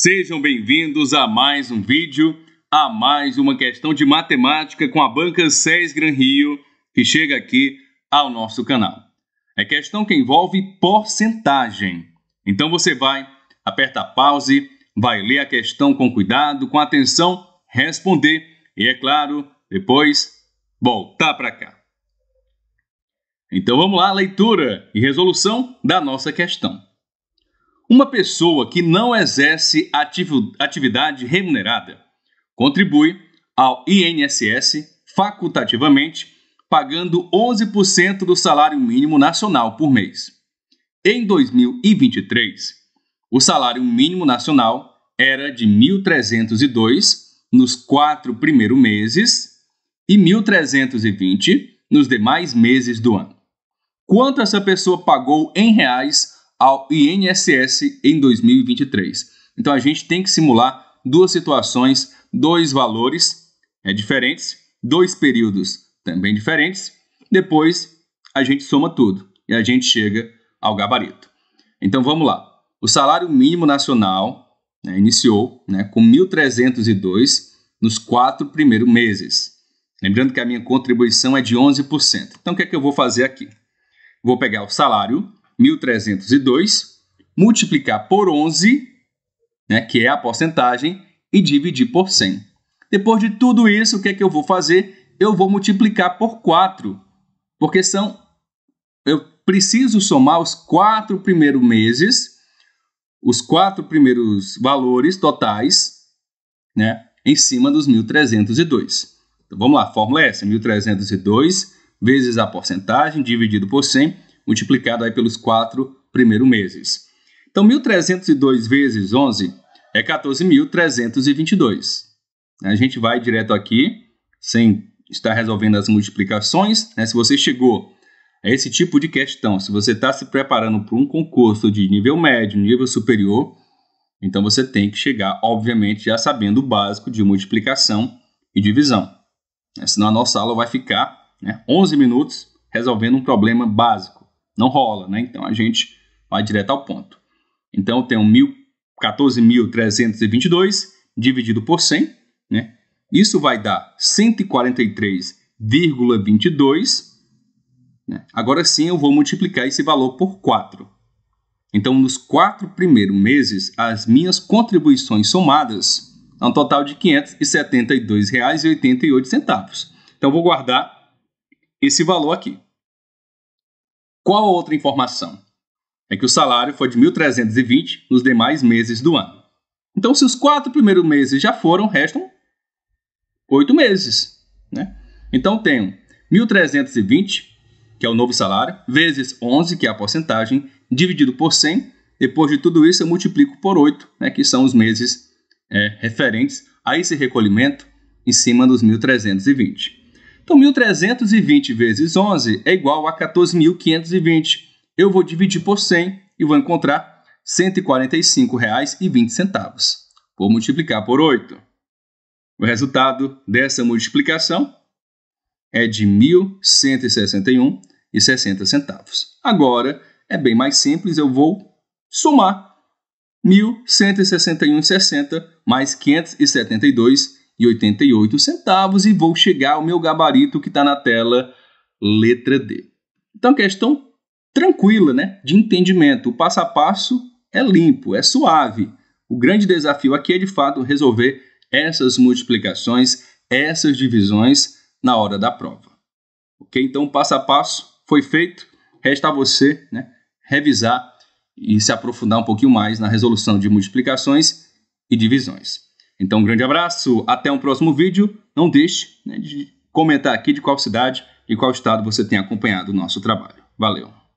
Sejam bem-vindos a mais um vídeo, a mais uma questão de matemática com a banca SES Gran Rio, que chega aqui ao nosso canal. É questão que envolve porcentagem. Então você vai, aperta pause, vai ler a questão com cuidado, com atenção, responder e, é claro, depois voltar para cá. Então vamos lá, leitura e resolução da nossa questão. Uma pessoa que não exerce atividade remunerada contribui ao INSS facultativamente, pagando 11% do salário mínimo nacional por mês. Em 2023, o salário mínimo nacional era de 1.302 nos quatro primeiros meses e 1.320 nos demais meses do ano. Quanto essa pessoa pagou em reais ao INSS em 2023. Então a gente tem que simular duas situações, dois valores é, diferentes, dois períodos também diferentes. Depois a gente soma tudo e a gente chega ao gabarito. Então vamos lá. O salário mínimo nacional né, iniciou né, com 1.302 nos quatro primeiros meses. Lembrando que a minha contribuição é de 11%. Então o que é que eu vou fazer aqui? Vou pegar o salário 1302, multiplicar por 11, né, que é a porcentagem, e dividir por 100. Depois de tudo isso, o que é que eu vou fazer? Eu vou multiplicar por 4, porque são eu preciso somar os quatro primeiros meses, os quatro primeiros valores totais, né, em cima dos 1302. Então vamos lá, a fórmula é essa: 1302 vezes a porcentagem dividido por 100 multiplicado aí pelos quatro primeiros meses. Então, 1.302 vezes 11 é 14.322. A gente vai direto aqui, sem estar resolvendo as multiplicações. Né? Se você chegou a esse tipo de questão, se você está se preparando para um concurso de nível médio, nível superior, então você tem que chegar, obviamente, já sabendo o básico de multiplicação e divisão. Senão a nossa aula vai ficar né, 11 minutos resolvendo um problema básico. Não rola, né? Então a gente vai direto ao ponto. Então eu tenho 14.322 dividido por 100, né? Isso vai dar 143,22. Né? Agora sim eu vou multiplicar esse valor por 4. Então, nos quatro primeiros meses, as minhas contribuições somadas é um total de R$ 572,88. Então, eu vou guardar esse valor aqui. Qual a outra informação? É que o salário foi de 1.320 nos demais meses do ano. Então, se os quatro primeiros meses já foram, restam oito meses. Né? Então, tenho 1.320, que é o novo salário, vezes 11, que é a porcentagem, dividido por 100. Depois de tudo isso, eu multiplico por 8, né, que são os meses é, referentes a esse recolhimento em cima dos 1.320. Então 1.320 vezes 11 é igual a 14.520. Eu vou dividir por 100 e vou encontrar R$ 145,20. Vou multiplicar por 8. O resultado dessa multiplicação é de R$ 1.161,60. Agora, é bem mais simples, eu vou somar 1.161,60 mais 572 e e centavos vou chegar ao meu gabarito que está na tela, letra D. Então, é questão tranquila, né? De entendimento. O passo a passo é limpo, é suave. O grande desafio aqui é, de fato, resolver essas multiplicações, essas divisões na hora da prova. Ok? Então, o passo a passo foi feito. Resta a você né, revisar e se aprofundar um pouquinho mais na resolução de multiplicações e divisões. Então, um grande abraço, até um próximo vídeo. Não deixe né, de comentar aqui de qual cidade e qual estado você tem acompanhado o nosso trabalho. Valeu!